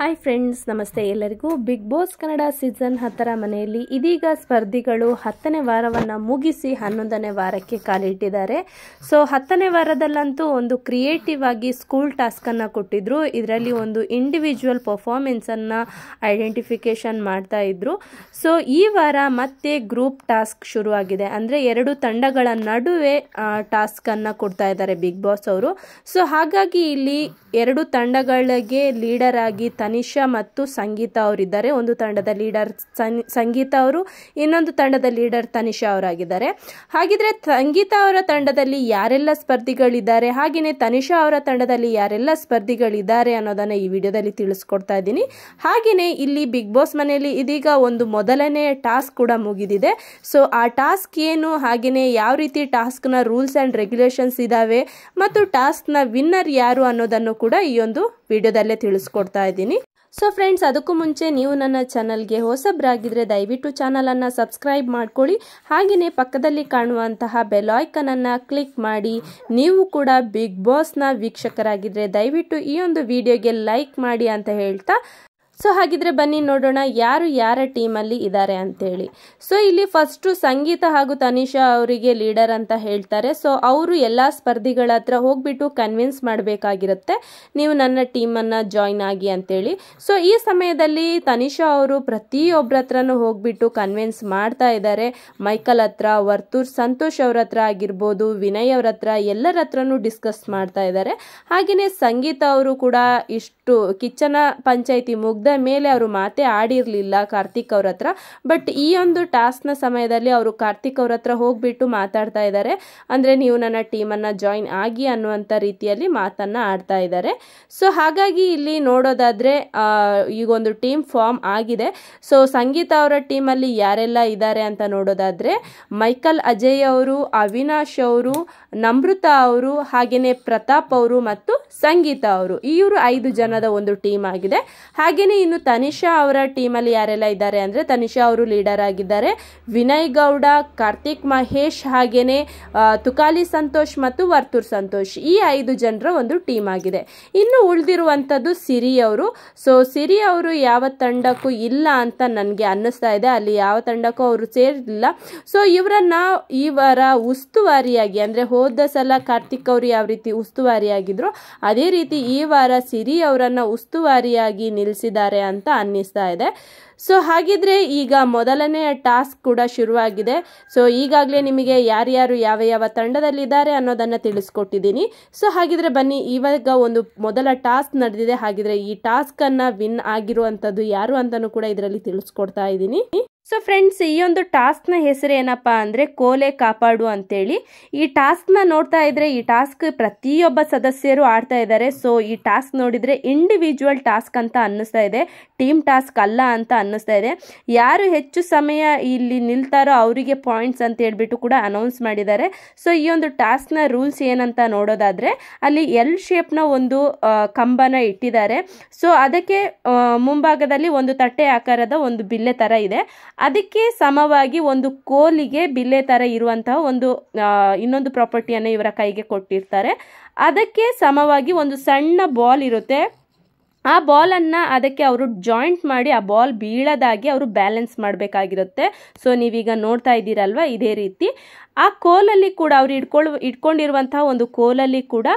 hi friends ನಮಸ್ತೆ ಎಲ್ಲರಿಗೂ big boss Kannada season ಹತ್ತರ ಮನೆಯಲ್ಲಿ ಇದೀಗ ಸ್ಪರ್ಧಿಗಳು ಹತ್ತನೇ ವಾರವನ್ನು ಮುಗಿಸಿ ಹನ್ನೊಂದನೇ ವಾರಕ್ಕೆ ಕಾಲಿಟ್ಟಿದ್ದಾರೆ ಸೊ ಹತ್ತನೇ ವಾರದಲ್ಲಂತೂ ಒಂದು ಕ್ರಿಯೇಟಿವ್ ಆಗಿ ಸ್ಕೂಲ್ ಟಾಸ್ಕನ್ನು ಕೊಟ್ಟಿದ್ರು ಇದರಲ್ಲಿ ಒಂದು ಇಂಡಿವಿಜುವಲ್ ಪರ್ಫಾರ್ಮೆನ್ಸನ್ನು ಐಡೆಂಟಿಫಿಕೇಷನ್ ಮಾಡ್ತಾ ಇದ್ರು ಸೊ ಈ ವಾರ ಮತ್ತೆ ಗ್ರೂಪ್ ಟಾಸ್ಕ್ ಶುರುವಾಗಿದೆ ಅಂದರೆ ಎರಡು ತಂಡಗಳ ನಡುವೆ ಟಾಸ್ಕನ್ನು ಕೊಡ್ತಾ ಇದ್ದಾರೆ ಬಿಗ್ ಬಾಸ್ ಅವರು ಸೊ ಹಾಗಾಗಿ ಇಲ್ಲಿ ಎರಡು ತಂಡಗಳಿಗೆ ಲೀಡರ್ ಆಗಿ ತನಿಷಾ ಮತ್ತು ಸಂಗೀತ ಅವರಿದ್ದಾರೆ ಒಂದು ತಂಡದ ಲೀಡರ್ ಸಂಗೀತ ಅವರು ಇನ್ನೊಂದು ತಂಡದ ಲೀಡರ್ ತನಿಷಾ ಅವರಾಗಿದ್ದಾರೆ ಹಾಗಿದ್ರೆ ಸಂಗೀತ ಅವರ ತಂಡದಲ್ಲಿ ಯಾರೆಲ್ಲ ಸ್ಪರ್ಧಿಗಳಿದ್ದಾರೆ ಹಾಗೆಯೇ ತನಿಷಾ ಅವರ ತಂಡದಲ್ಲಿ ಯಾರೆಲ್ಲ ಸ್ಪರ್ಧಿಗಳಿದ್ದಾರೆ ಅನ್ನೋದನ್ನು ಈ ವಿಡಿಯೋದಲ್ಲಿ ತಿಳಿಸ್ಕೊಡ್ತಾ ಇದ್ದೀನಿ ಹಾಗೆಯೇ ಇಲ್ಲಿ ಬಿಗ್ ಬಾಸ್ ಮನೆಯಲ್ಲಿ ಇದೀಗ ಒಂದು ಮೊದಲನೇ ಟಾಸ್ಕ್ ಕೂಡ ಮುಗಿದಿದೆ ಸೊ ಆ ಟಾಸ್ಕ್ ಏನು ಹಾಗೆಯೇ ಯಾವ ರೀತಿ ಟಾಸ್ಕ್ನ ರೂಲ್ಸ್ ಆ್ಯಂಡ್ ರೆಗ್ಯುಲೇಷನ್ಸ್ ಇದ್ದಾವೆ ಮತ್ತು ಟಾಸ್ಕ್ನ ವಿನ್ನರ್ ಯಾರು ಅನ್ನೋದನ್ನು ಕೂಡ ಈ ಒಂದು ವಿಡಿಯೋದಲ್ಲೇ ತಿಳಿಸ್ಕೊಡ್ತಾ ಇದ್ದೀನಿ ಸೊ ಫ್ರೆಂಡ್ಸ್ ಅದಕ್ಕೂ ಮುಂಚೆ ನೀವು ನನ್ನ ಚಾನಲ್ಗೆ ಹೊಸಬ್ರಾಗಿದ್ದರೆ ದಯವಿಟ್ಟು ಚಾನಲನ್ನು ಸಬ್ಸ್ಕ್ರೈಬ್ ಮಾಡ್ಕೊಳ್ಳಿ ಹಾಗೆಯೇ ಪಕ್ಕದಲ್ಲಿ ಕಾಣುವಂತಹ ಬೆಲಾಯ್ಕನನ್ನು ಕ್ಲಿಕ್ ಮಾಡಿ ನೀವು ಕೂಡ ಬಿಗ್ ಬಾಸ್ನ ವೀಕ್ಷಕರಾಗಿದ್ದರೆ ದಯವಿಟ್ಟು ಈ ಒಂದು ವಿಡಿಯೋಗೆ ಲೈಕ್ ಮಾಡಿ ಅಂತ ಹೇಳ್ತಾ ಸೊ ಹಾಗಿದ್ರೆ ಬನ್ನಿ ನೋಡೋಣ ಯಾರು ಯಾರ ಟೀಮಲ್ಲಿ ಇದ್ದಾರೆ ಅಂತೇಳಿ ಸೊ ಇಲ್ಲಿ ಫಸ್ಟು ಸಂಗೀತ ಹಾಗೂ ತನಿಷಾ ಅವರಿಗೆ ಲೀಡರ್ ಅಂತ ಹೇಳ್ತಾರೆ ಸೊ ಅವರು ಎಲ್ಲ ಸ್ಪರ್ಧಿಗಳ ಹತ್ರ ಹೋಗ್ಬಿಟ್ಟು ಕನ್ವಿನ್ಸ್ ಮಾಡಬೇಕಾಗಿರುತ್ತೆ ನೀವು ನನ್ನ ಟೀಮನ್ನು ಜಾಯ್ನ್ ಆಗಿ ಅಂತೇಳಿ ಸೊ ಈ ಸಮಯದಲ್ಲಿ ತನಿಷಾ ಅವರು ಪ್ರತಿಯೊಬ್ಬರ ಹತ್ರನೂ ಹೋಗ್ಬಿಟ್ಟು ಕನ್ವಿನ್ಸ್ ಮಾಡ್ತಾ ಇದ್ದಾರೆ ಮೈಕಲ್ ಹತ್ರ ವರ್ತೂರ್ ಸಂತೋಷ್ ಅವರ ಹತ್ರ ಆಗಿರ್ಬೋದು ವಿನಯ್ ಅವರ ಹತ್ರ ಎಲ್ಲರ ಹತ್ರನೂ ಡಿಸ್ಕಸ್ ಮಾಡ್ತಾ ಇದ್ದಾರೆ ಹಾಗೆಯೇ ಸಂಗೀತ ಅವರು ಕೂಡ ಇಷ್ಟು ಕಿಚ್ಚನ ಪಂಚಾಯಿತಿ ಮುಗ್ದ ಮೇಲೆ ಅವರು ಮಾತೇ ಆಡಿರಲಿಲ್ಲ ಕಾರ್ತಿಕ್ ಅವ್ರ ಹತ್ರ ಬಟ್ ಈ ಒಂದು ಟಾಸ್ಕ್ನ ಸಮಯದಲ್ಲಿ ಅವರು ಕಾರ್ತಿಕ್ ಅವ್ರ ಹತ್ರ ಹೋಗ್ಬಿಟ್ಟು ಮಾತಾಡ್ತಾ ಇದ್ದಾರೆ ಅಂದ್ರೆ ನೀವು ನನ್ನ ಅನ್ನ ಜಾಯಿನ್ ಆಗಿ ಅನ್ನುವಂಥ ರೀತಿಯಲ್ಲಿ ಮಾತನ್ನು ಆಡ್ತಾ ಇದ್ದಾರೆ ಸೊ ಹಾಗಾಗಿ ಇಲ್ಲಿ ನೋಡೋದಾದರೆ ಈಗೊಂದು ಟೀಮ್ ಫಾರ್ಮ್ ಆಗಿದೆ ಸೊ ಸಂಗೀತ ಅವರ ಟೀಮಲ್ಲಿ ಯಾರೆಲ್ಲ ಇದ್ದಾರೆ ಅಂತ ನೋಡೋದಾದ್ರೆ ಮೈಕಲ್ ಅಜಯ್ ಅವರು ಅವಿನಾಶ್ ಅವರು ನಮೃತ ಅವರು ಹಾಗೆಯೇ ಪ್ರತಾಪ್ ಅವರು ಮತ್ತು ಸಂಗೀತ ಅವರು ಇವರು ಐದು ಜನದ ಒಂದು ಟೀಮ್ ಆಗಿದೆ ಹಾಗೆಯೇ ಇನ್ನು ತನಿಷಾ ಅವರ ಟೀಮಲ್ಲಿ ಯಾರೆಲ್ಲ ಇದ್ದಾರೆ ಅಂದರೆ ತನಿಷಾ ಅವರು ಲೀಡರ್ ಆಗಿದ್ದಾರೆ ವಿನಯ್ ಗೌಡ ಕಾರ್ತಿಕ್ ಮಹೇಶ್ ಹಾಗೇನೆ ತುಕಾಲಿ ಸಂತೋಷ್ ಮತ್ತು ವರ್ತೂರ್ ಸಂತೋಷ್ ಈ ಐದು ಜನರ ಒಂದು ಟೀಮ್ ಆಗಿದೆ ಇನ್ನು ಉಳಿದಿರುವಂಥದ್ದು ಸಿರಿ ಅವರು ಸೊ ಸಿರಿ ಅವರು ಯಾವ ತಂಡಕ್ಕೂ ಇಲ್ಲ ಅಂತ ನನಗೆ ಅನ್ನಿಸ್ತಾ ಇದೆ ಅಲ್ಲಿ ಯಾವ ತಂಡಕ್ಕೂ ಅವರು ಸೇರಿಲ್ಲ ಸೊ ಇವರನ್ನ ಇವರ ಉಸ್ತುವಾರಿಯಾಗಿ ಅಂದರೆ ಹೋದ ಸಲ ಕಾರ್ತಿಕ್ ಅವರು ಯಾವ ರೀತಿ ಉಸ್ತುವಾರಿಯಾಗಿದ್ರು ಅದೇ ರೀತಿ ಈ ವಾರ ಸಿರಿ ಅವರನ್ನು ಉಸ್ತುವಾರಿಯಾಗಿ ನಿಲ್ಲಿಸಿದ್ದಾರೆ ಅಂತ ಅನ್ನಿಸ್ತಾ ಇದೆ ಸೊ ಹಾಗಿದ್ರೆ ಈಗ ಮೊದಲನೇ ಟಾಸ್ಕ್ ಕೂಡ ಶುರುವಾಗಿದೆ ಸೊ ಈಗಾಗಲೇ ನಿಮಗೆ ಯಾರ್ಯಾರು ಯಾವ ಯಾವ ತಂಡದಲ್ಲಿದ್ದಾರೆ ಅನ್ನೋದನ್ನು ತಿಳಿಸ್ಕೊಟ್ಟಿದ್ದೀನಿ ಸೊ ಹಾಗಿದ್ರೆ ಬನ್ನಿ ಇವಾಗ ಒಂದು ಮೊದಲ ಟಾಸ್ಕ್ ನಡೆದಿದೆ ಹಾಗಿದ್ರೆ ಈ ಟಾಸ್ಕನ್ನು ವಿನ್ ಆಗಿರುವಂಥದ್ದು ಯಾರು ಅಂತಲೂ ಕೂಡ ಇದರಲ್ಲಿ ತಿಳಿಸ್ಕೊಡ್ತಾ ಇದ್ದೀನಿ ಸೊ ಫ್ರೆಂಡ್ಸ್ ಈ ಒಂದು ಟಾಸ್ಕ್ನ ಹೆಸರು ಏನಪ್ಪ ಅಂದರೆ ಕೋಲೆ ಕಾಪಾಡು ಅಂತೇಳಿ ಈ ಟಾಸ್ಕ್ನ ನೋಡ್ತಾ ಇದ್ರೆ ಈ ಟಾಸ್ಕ್ ಪ್ರತಿಯೊಬ್ಬ ಸದಸ್ಯರು ಆಡ್ತಾ ಇದ್ದಾರೆ ಸೊ ಈ ಟಾಸ್ಕ್ ನೋಡಿದರೆ ಇಂಡಿವಿಜುವಲ್ ಟಾಸ್ಕ್ ಅಂತ ಅನ್ನಿಸ್ತಾ ಇದೆ ಟೀಮ್ ಟಾಸ್ಕ್ ಅಲ್ಲ ಅಂತ ಅನ್ನಿಸ್ತಾ ಇದೆ ಯಾರು ಹೆಚ್ಚು ಸಮಯ ಇಲ್ಲಿ ನಿಲ್ತಾರೋ ಅವರಿಗೆ ಪಾಯಿಂಟ್ಸ್ ಅಂತ ಹೇಳ್ಬಿಟ್ಟು ಕೂಡ ಅನೌನ್ಸ್ ಮಾಡಿದ್ದಾರೆ ಸೊ ಈ ಒಂದು ಟಾಸ್ಕ್ನ ರೂಲ್ಸ್ ಏನಂತ ನೋಡೋದಾದರೆ ಅಲ್ಲಿ ಎಲ್ ಶೇಪ್ನ ಒಂದು ಕಂಬನ ಇಟ್ಟಿದ್ದಾರೆ ಸೊ ಅದಕ್ಕೆ ಮುಂಭಾಗದಲ್ಲಿ ಒಂದು ತಟ್ಟೆ ಆಕಾರದ ಒಂದು ಬಿಲ್ಲೆ ಥರ ಇದೆ ಅದಕ್ಕೆ ಸಮವಾಗಿ ಒಂದು ಕೋಲಿಗೆ ಬಿಲ್ಲೆ ಥರ ಇರುವಂತಹ ಒಂದು ಇನ್ನೊಂದು ಪ್ರಾಪರ್ಟಿಯನ್ನು ಇವರ ಕೈಗೆ ಕೊಟ್ಟಿರ್ತಾರೆ ಅದಕ್ಕೆ ಸಮವಾಗಿ ಒಂದು ಸಣ್ಣ ಬಾಲ್ ಇರುತ್ತೆ ಆ ಬಾಲನ್ನು ಅದಕ್ಕೆ ಅವರು ಜಾಯಿಂಟ್ ಮಾಡಿ ಆ ಬಾಲ್ ಬೀಳದಾಗಿ ಅವರು ಬ್ಯಾಲೆನ್ಸ್ ಮಾಡಬೇಕಾಗಿರುತ್ತೆ ಸೊ ನೀವೀಗ ನೋಡ್ತಾ ಇದ್ದೀರಲ್ವ ಇದೇ ರೀತಿ ಆ ಕೋಲಲ್ಲಿ ಕೂಡ ಅವ್ರು ಇಟ್ಕೊಳ್ ಇಟ್ಕೊಂಡಿರುವಂತಹ ಒಂದು ಕೋಲಲ್ಲಿ ಕೂಡ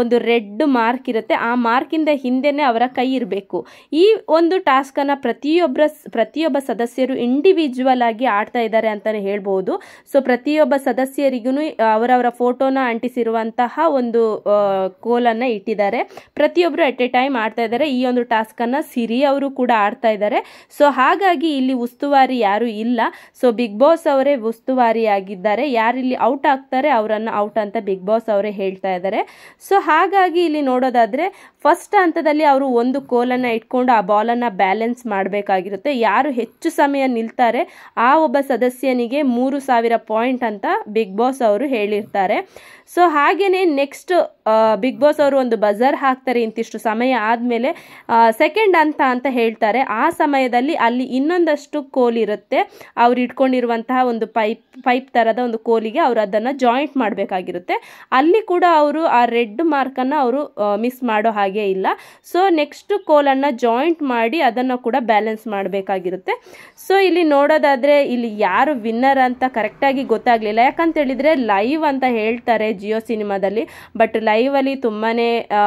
ಒಂದು ರೆಡ್ ಮಾರ್ಕ್ ಇರುತ್ತೆ ಆ ಮಾರ್ಕಿಂದ ಹಿಂದೆನೆ ಅವರ ಕೈ ಇರಬೇಕು ಈ ಒಂದು ಟಾಸ್ಕನ್ನು ಪ್ರತಿಯೊಬ್ಬರ ಪ್ರತಿಯೊಬ್ಬ ಸದಸ್ಯರು ಇಂಡಿವಿಜುವಲ್ ಆಗಿ ಆಡ್ತಾ ಇದ್ದಾರೆ ಅಂತಲೇ ಹೇಳ್ಬೋದು ಸೊ ಪ್ರತಿಯೊಬ್ಬ ಸದಸ್ಯರಿಗೂ ಅವರವರ ಫೋಟೋನ ಅಂಟಿಸಿರುವಂತಹ ಒಂದು ಕೋಲನ್ನು ಇಟ್ಟಿದ್ದಾರೆ ಪ್ರತಿಯೊಬ್ಬರು ಅಟ್ ಎ ಟೈಮ್ ಆಡ್ತಾ ಇದ್ದಾರೆ ಇದ್ದಾರೆ ಈ ಒಂದು ಟಾಸ್ಕ್ ಅನ್ನ ಸಿರಿ ಅವರು ಕೂಡ ಆಡ್ತಾ ಇದ್ದಾರೆ ಸೊ ಹಾಗಾಗಿ ಇಲ್ಲಿ ಉಸ್ತುವಾರಿ ಯಾರು ಇಲ್ಲ ಸೊ ಬಿಗ್ ಬಾಸ್ ಅವರೇ ಉಸ್ತುವಾರಿ ಆಗಿದ್ದಾರೆ ಯಾರು ಇಲ್ಲಿ ಔಟ್ ಆಗ್ತಾರೆ ಅವರನ್ನು ಔಟ್ ಅಂತ ಬಿಗ್ ಬಾಸ್ ಅವರೇ ಹೇಳ್ತಾ ಇದ್ದಾರೆ ಸೊ ಹಾಗಾಗಿ ಇಲ್ಲಿ ನೋಡೋದಾದ್ರೆ ಫಸ್ಟ್ ಹಂತದಲ್ಲಿ ಅವರು ಒಂದು ಕೋಲನ್ನ ಇಟ್ಕೊಂಡು ಆ ಬಾಲನ್ನ ಬ್ಯಾಲೆನ್ಸ್ ಮಾಡಬೇಕಾಗಿರುತ್ತೆ ಯಾರು ಹೆಚ್ಚು ಸಮಯ ನಿಲ್ತಾರೆ ಆ ಒಬ್ಬ ಸದಸ್ಯನಿಗೆ ಮೂರು ಸಾವಿರ ಪಾಯಿಂಟ್ ಅಂತ ಬಿಗ್ ಬಾಸ್ ಅವರು ಹೇಳಿರ್ತಾರೆ ಸೊ ಹಾಗೇನೆ ನೆಕ್ಸ್ಟ್ ಬಿಗ್ ಬಾಸ್ ಅವರು ಒಂದು ಬಜಾರ್ ಹಾಕ್ತಾರೆ ಇಂತಿಷ್ಟು ಸಮಯ ಆದಮೇಲೆ ಸೆಕೆಂಡ್ ಅಂತ ಅಂತ ಹೇಳ್ತಾರೆ ಆ ಸಮಯದಲ್ಲಿ ಅಲ್ಲಿ ಇನ್ನೊಂದಷ್ಟು ಕೋಲಿರುತ್ತೆ ಅವ್ರು ಇಟ್ಕೊಂಡಿರುವಂತಹ ಒಂದು ಪೈಪ್ ಪೈಪ್ ಥರದ ಒಂದು ಕೋಲಿಗೆ ಅವರು ಅದನ್ನು ಜಾಯಿಂಟ್ ಮಾಡಬೇಕಾಗಿರುತ್ತೆ ಅಲ್ಲಿ ಕೂಡ ಅವರು ಆ ರೆಡ್ ಮಾರ್ಕನ್ನು ಅವರು ಮಿಸ್ ಮಾಡೋ ಹಾಗೆ ಇಲ್ಲ ಸೊ ನೆಕ್ಸ್ಟ್ ಕೋಲನ್ನು ಜಾಯಿಂಟ್ ಮಾಡಿ ಅದನ್ನು ಕೂಡ ಬ್ಯಾಲೆನ್ಸ್ ಮಾಡಬೇಕಾಗಿರುತ್ತೆ ಸೊ ಇಲ್ಲಿ ನೋಡೋದಾದರೆ ಇಲ್ಲಿ ಯಾರು ವಿನ್ನರ್ ಅಂತ ಕರೆಕ್ಟಾಗಿ ಗೊತ್ತಾಗಲಿಲ್ಲ ಯಾಕಂತ ಹೇಳಿದ್ರೆ ಲೈವ್ ಅಂತ ಹೇಳ್ತಾರೆ ಜಿಯೋ ಸಿನಿಮಾದಲ್ಲಿ ಬಟ್ ಲೈವಲ್ಲಿ ತುಂಬಾ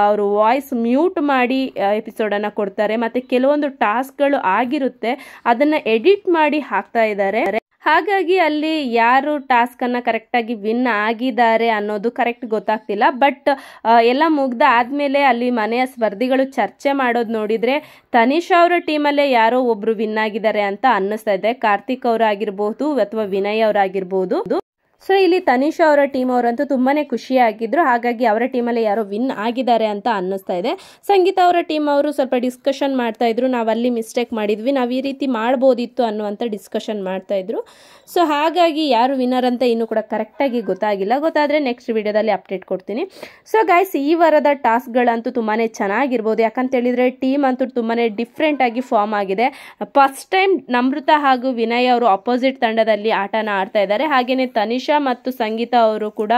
ಅವರು ವಾಯ್ಸ್ ಮ್ಯೂಟ್ ಮಾಡಿ ಎಪಿಸೋಡನ್ನು ಕೊಡ್ತಾರೆ ಮತ್ತು ಕೆಲವೊಂದು ಟಾಸ್ಕ್ಗಳು ಆಗಿರುತ್ತೆ ಅದನ್ನು ಎಡಿಟ್ ಮಾಡಿ ಹಾಕ್ತಾ ಇದ್ದಾರೆ ಹಾಗಾಗಿ ಅಲ್ಲಿ ಯಾರು ಟಾಸ್ಕನ್ನು ಕರೆಕ್ಟಾಗಿ ವಿನ್ ಆಗಿದ್ದಾರೆ ಅನ್ನೋದು ಕರೆಕ್ಟ್ ಗೊತ್ತಾಗ್ತಿಲ್ಲ ಬಟ್ ಎಲ್ಲ ಮುಗ್ದ ಆದಮೇಲೆ ಅಲ್ಲಿ ಮನೆಯ ಸ್ಪರ್ಧಿಗಳು ಚರ್ಚೆ ಮಾಡೋದು ನೋಡಿದರೆ ತನಿಷ್ ಅವರ ಟೀಮಲ್ಲೇ ಯಾರೋ ಒಬ್ಬರು ವಿನ್ ಆಗಿದ್ದಾರೆ ಅಂತ ಅನ್ನಿಸ್ತಾ ಇದೆ ಕಾರ್ತಿಕ್ ಅವರಾಗಿರ್ಬೋದು ಅಥವಾ ವಿನಯ್ ಅವರಾಗಿರ್ಬೋದು ಸೊ ಇಲ್ಲಿ ತನಿಷಾ ಅವರ ಟೀಮ್ ಅವರಂತೂ ತುಂಬಾ ಖುಷಿಯಾಗಿದ್ದರು ಹಾಗಾಗಿ ಅವರ ಟೀಮಲ್ಲಿ ಯಾರೋ ವಿನ್ ಆಗಿದ್ದಾರೆ ಅಂತ ಅನ್ನಿಸ್ತಾ ಇದೆ ಸಂಗೀತ ಅವರ ಟೀಮ್ ಅವರು ಸ್ವಲ್ಪ ಡಿಸ್ಕಷನ್ ಮಾಡ್ತಾ ಇದ್ರು ನಾವು ಅಲ್ಲಿ ಮಿಸ್ಟೇಕ್ ಮಾಡಿದ್ವಿ ನಾವು ಈ ರೀತಿ ಮಾಡ್ಬೋದಿತ್ತು ಅನ್ನುವಂಥ ಡಿಸ್ಕಷನ್ ಮಾಡ್ತಾ ಇದ್ರು ಸೊ ಹಾಗಾಗಿ ಯಾರು ವಿನ್ನರ್ ಅಂತ ಇನ್ನೂ ಕೂಡ ಕರೆಕ್ಟಾಗಿ ಗೊತ್ತಾಗಿಲ್ಲ ಗೊತ್ತಾದರೆ ನೆಕ್ಸ್ಟ್ ವಿಡಿಯೋದಲ್ಲಿ ಅಪ್ಡೇಟ್ ಕೊಡ್ತೀನಿ ಸೊ ಗಾಯ್ಸ್ ಈ ವಾರದ ಟಾಸ್ಕ್ಗಳಂತೂ ತುಂಬಾ ಚೆನ್ನಾಗಿರ್ಬೋದು ಯಾಕಂತ ಹೇಳಿದರೆ ಟೀಮ್ ಅಂತೂ ತುಂಬಾ ಡಿಫ್ರೆಂಟಾಗಿ ಫಾರ್ಮ್ ಆಗಿದೆ ಫಸ್ಟ್ ಟೈಮ್ ನಮೃತ ಹಾಗೂ ವಿನಯ್ ಅವರು ಅಪೋಸಿಟ್ ತಂಡದಲ್ಲಿ ಆಟನ ಆಡ್ತಾ ಇದ್ದಾರೆ ಹಾಗೆಯೇ ತನಿಷ್ ಮತ್ತು ಸಂಗೀತ ಅವರು ಕೂಡ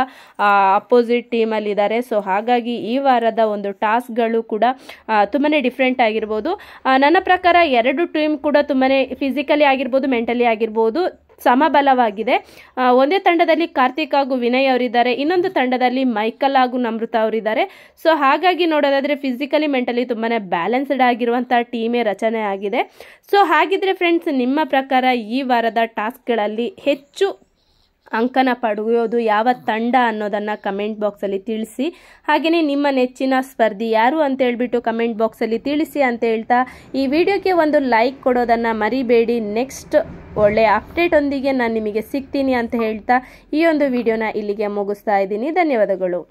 ಅಪೋಸಿಟ್ ಟೀಮಲ್ಲಿದ್ದಾರೆ ಸೊ ಹಾಗಾಗಿ ಈ ವಾರದ ಒಂದು ಟಾಸ್ಕ್ಗಳು ಕೂಡ ತುಂಬಾ ಡಿಫ್ರೆಂಟ್ ಆಗಿರ್ಬೋದು ನನ್ನ ಪ್ರಕಾರ ಎರಡು ಟೀಮ್ ಕೂಡ ತುಂಬಾ ಫಿಸಿಕಲಿ ಆಗಿರ್ಬೋದು ಮೆಂಟಲಿ ಆಗಿರ್ಬೋದು ಸಮಬಲವಾಗಿದೆ ಒಂದೇ ತಂಡದಲ್ಲಿ ಕಾರ್ತಿಕ್ ಹಾಗೂ ವಿನಯ್ ಅವರಿದ್ದಾರೆ ಇನ್ನೊಂದು ತಂಡದಲ್ಲಿ ಮೈಕಲ್ ಹಾಗೂ ನಮೃತ ಅವರಿದ್ದಾರೆ ಸೊ ಹಾಗಾಗಿ ನೋಡೋದಾದರೆ ಫಿಸಿಕಲಿ ಮೆಂಟಲಿ ತುಂಬಾ ಬ್ಯಾಲೆನ್ಸ್ಡ್ ಆಗಿರುವಂಥ ಟೀಮೇ ರಚನೆ ಆಗಿದೆ ಸೊ ಹಾಗಿದ್ರೆ ಫ್ರೆಂಡ್ಸ್ ನಿಮ್ಮ ಪ್ರಕಾರ ಈ ವಾರದ ಟಾಸ್ಕ್ಗಳಲ್ಲಿ ಹೆಚ್ಚು ಅಂಕನ ಪಡೆಯೋದು ಯಾವ ತಂಡ ಅನ್ನೋದನ್ನು ಕಮೆಂಟ್ ಬಾಕ್ಸಲ್ಲಿ ತಿಳಿಸಿ ಹಾಗೆಯೇ ನಿಮ್ಮ ನೆಚ್ಚಿನ ಸ್ಪರ್ಧಿ ಯಾರು ಅಂತ ಹೇಳ್ಬಿಟ್ಟು ಕಮೆಂಟ್ ಬಾಕ್ಸಲ್ಲಿ ತಿಳಿಸಿ ಅಂತ ಹೇಳ್ತಾ ಈ ವಿಡಿಯೋಕ್ಕೆ ಒಂದು ಲೈಕ್ ಕೊಡೋದನ್ನು ಮರಿಬೇಡಿ ನೆಕ್ಸ್ಟ್ ಒಳ್ಳೆಯ ಅಪ್ಡೇಟೊಂದಿಗೆ ನಾನು ನಿಮಗೆ ಸಿಗ್ತೀನಿ ಅಂತ ಹೇಳ್ತಾ ಈ ಒಂದು ವಿಡಿಯೋನ ಇಲ್ಲಿಗೆ ಮುಗಿಸ್ತಾ ಇದ್ದೀನಿ ಧನ್ಯವಾದಗಳು